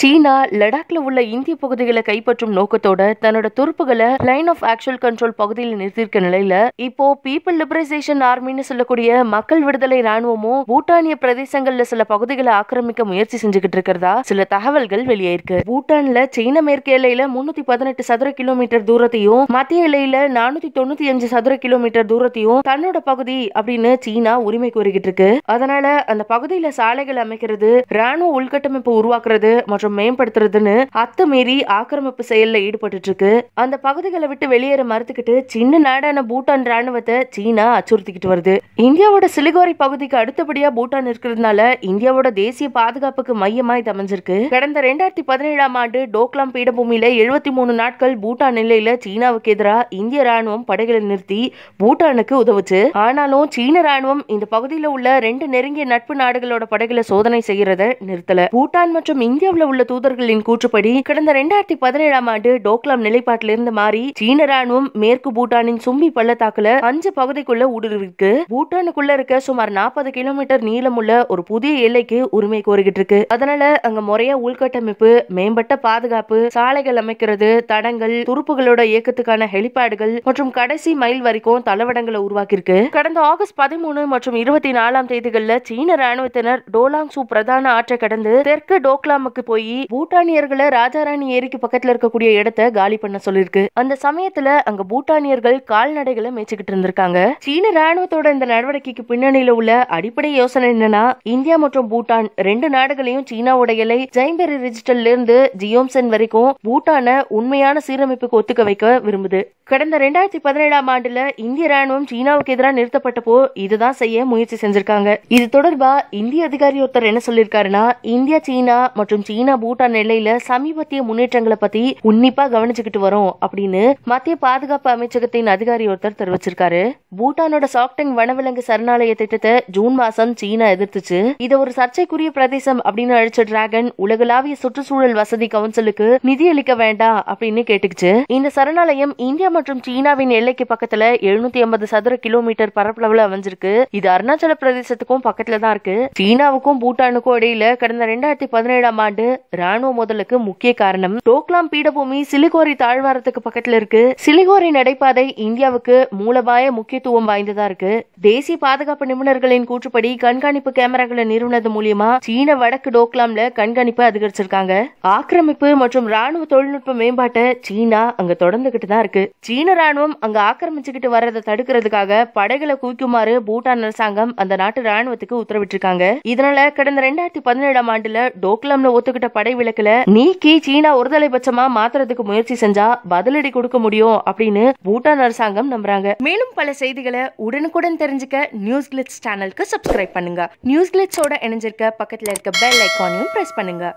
சீனா லடாக்ல உள்ள இந்திய பகுதிகளை கைப்பற்றும் நோக்கத்தோட தன்னோட துருப்புகளை லைன் ஆஃப் ஆக்சுவல் கண்ட்ரோல் பகுதியில் நிறுத்திருக்க நிலையில இப்போ பீப்புள் லிபரைசேஷன் ஆர்மின்னு சொல்லக்கூடிய மக்கள் விடுதலை ராணுவமும் பூட்டானிய பிரதேசங்கள்ல சில பகுதிகளை ஆக்கிரமிக்க முயற்சி செஞ்சுக்கிட்டு இருக்கிறதா சில தகவல்கள் வெளியாயிருக்கு பூட்டான்ல சீன மேற்கு எல்லையில முன்னூத்தி பதினெட்டு சதுர கிலோமீட்டர் தூரத்தையும் மத்திய எல்லையில நானூத்தி தொண்ணூத்தி அஞ்சு சதுர கிலோமீட்டர் தூரத்தையும் தன்னோட பகுதி அப்படின்னு சீனா உரிமை கோரிக்கிட்டு இருக்கு அதனால அந்த பகுதியில சாலைகள் அமைக்கிறது ராணுவ உள்கட்டமைப்பு உருவாக்குறது மற்றும் மற்றும் மேம்படுத்துறதுன்னு அத்துமீறி ஆக்கிரமிப்பு செயல்ல ஈடுபட்டு இருக்கு அந்த பகுதிகளை விட்டு வெளியேற மறுத்துக்கிட்டு சின்ன நாடான பூட்டான் ராணுவத்தை சீனா அச்சுறுத்திக்கிட்டு வருது இந்தியாவோட சிலிகோரி பகுதிக்கு அடுத்தபடியா பூட்டான் இருக்கிறதுனால இந்தியாவோட தேசிய பாதுகாப்புக்கு மையமா இது அமைஞ்சிருக்கு கடந்த ரெண்டாயிரத்தி பதினேழாம் ஆண்டு டோக்லாம் பீடபூமியில எழுபத்தி மூணு நாட்கள் பூட்டான் நிலையில சீனாவுக்கு எதிராக இந்திய ராணுவம் படைகளை நிறுத்தி பூட்டானுக்கு உதவுச்சு ஆனாலும் சீன ராணுவம் இந்த பகுதியில உள்ள ரெண்டு நெருங்கிய நட்பு நாடுகளோட படைகளை சோதனை செய்யறத நிறுத்தல பூட்டான் மற்றும் இந்தியாவில் உள்ள உள்ள தூதர்களின் கூற்றுப்படி கடந்த ரெண்டாயிரத்தி பதினேழாம் ஆண்டு டோக்லாம் நிலைப்பாட்டிலிருந்து மாறி சீன ராணுவம் மேற்கு பூட்டானின் சும்பி பள்ளத்தாக்குல அஞ்சு பகுதிக்குள்ள ஊடுருவிற்கு பூட்டானுக்குள்ள இருக்க சுமார் நாற்பது கிலோமீட்டர் நீளமுள்ள ஒரு புதிய எல்லைக்கு உரிமை கோருகிட்டு இருக்கு அதனால அங்க முறையா உள்கட்டமைப்பு மேம்பட்ட பாதுகாப்பு சாலைகள் அமைக்கிறது தடங்கள் துருப்புகளோட இயக்கத்துக்கான ஹெலிபேடுகள் மற்றும் கடைசி மைல் வரைக்கும் தளவடங்களை உருவாக்கியிருக்கு கடந்த ஆகஸ்ட் பதிமூணு மற்றும் இருபத்தி நாலாம் தேதிகளில் சீன ராணுவத்தினர் டோலாங் சூ பிரதான ஆற்றை கடந்து தெற்கு டோக்லாமுக்கு போய் பூட்டானியர்களை பூட்டானியர்களை ராஜாராணி ஏரிக்கு பக்கத்துல இருக்கக்கூடிய இடத்த காலி பண்ண சொல்லிருக்கு அந்த சமயத்துல அங்க பூட்டானியர்கள் கால்நடைகளை மேய்ச்சிக்கிட்டு இருந்திருக்காங்க சீன ராணுவத்தோட இந்த நடவடிக்கைக்கு பின்னணியில உள்ள அடிப்படை யோசனை என்னன்னா இந்தியா மற்றும் பூட்டான் ரெண்டு நாடுகளையும் சீனா எல்லை ஜெயம்பெரி ரிஜிஸ்டர்ல இருந்து ஜியோம்சன் வரைக்கும் பூட்டான உண்மையான சீரமைப்புக்கு ஒத்துக்க வைக்க விரும்புது கடந்த ரெண்டாயிரத்தி பதினேழாம் ஆண்டுல இந்திய ராணுவம் சீனாவுக்கு எதிராக நிறுத்தப்பட்டப்போ இதுதான் செய்ய முயற்சி செஞ்சிருக்காங்க இது தொடர்பா இந்திய அதிகாரி ஒருத்தர் என்ன சொல்லியிருக்காருன்னா இந்தியா சீனா மற்றும் சீனா பூட்டான் எல்லையில சமீபத்திய முன்னேற்றங்களை பத்தி உன்னிப்பா கவனிச்சுக்கிட்டு வரும் அப்படின்னு மத்திய பாதுகாப்பு அமைச்சகத்தின் அதிகாரி ஒருத்தர் தெரிவிச்சிருக்காரு பூட்டானோட சாக்டங் வனவிலங்கு சரணாலய திட்டத்தை ஜூன் மாசம் சீனா எதிர்த்துச்சு இதை ஒரு சர்ச்சைக்குரிய பிரதேசம் அப்படின்னு அழைச்ச டிராகன் உலகளாவிய சுற்றுச்சூழல் வசதி கவுன்சிலுக்கு நிதி அளிக்க வேண்டாம் அப்படின்னு கேட்டுக்கிச்சு இந்த சரணாலயம் இந்தியா மற்றும் சீனாவின் எல்லைக்கு பக்கத்துல எழுநூத்தி ஐம்பது சதுர கிலோமீட்டர் பரப்பளவுல அமைஞ்சிருக்கு இது அருணாச்சல பிரதேசத்துக்கும் பக்கத்துல தான் இருக்கு சீனாவுக்கும் பூட்டானுக்கும் இடையில கடந்த ரெண்டாயிரத்தி பதினேழாம் ஆண்டு ராணுவ மோதலுக்கு முக்கிய காரணம் டோக்லாம் பீடபூமி சிலிகோரி தாழ்வாரத்துக்கு பக்கத்துல இருக்கு சிலிகோரி நடைபாதை இந்தியாவுக்கு மூலபாய முக்கியத்துவம் வாய்ந்ததா இருக்கு தேசிய பாதுகாப்பு நிபுணர்களின் கூற்றுப்படி கண்காணிப்பு கேமராக்களை நிறுவனது மூலியமா சீன வடக்கு டோக்லாம்ல கண்காணிப்பு அதிகரிச்சிருக்காங்க ஆக்கிரமிப்பு மற்றும் ராணுவ தொழில்நுட்ப மேம்பாட்டை சீனா அங்க தொடர்ந்துகிட்டு தான் இருக்கு சீன ராணுவம் அங்க ஆக்கிரமிச்சுக்கிட்டு வர்றதை தடுக்கிறதுக்காக படைகளை குவிக்குமாறு பூட்டான் அரசாங்கம் அந்த நாட்டு ராணுவத்துக்கு உத்தரவிட்டிருக்காங்க இதனால கடந்த ரெண்டாயிரத்தி பதினேழாம் ஆண்டுல டோக்லாம்ல ஒத்துக்கிட்ட படை விளக்குல நீக்கி சீனா ஒருதலை பட்சமா மாத்துறதுக்கு முயற்சி செஞ்சா பதிலடி கொடுக்க முடியும் அப்படின்னு பூட்டான் அரசாங்கம் நம்புறாங்க மேலும் பல செய்திகளை உடனுக்குடன் தெரிஞ்சுக்க நியூஸ் கிளிட்ஸ் சேனலுக்கு சப்ஸ்கிரைப் பண்ணுங்க நியூஸ் கிளிட்ஸோட இணைஞ்சிருக்க பக்கத்துல இருக்க பெல் ஐக்கானையும் பிரஸ் பண்ணுங்க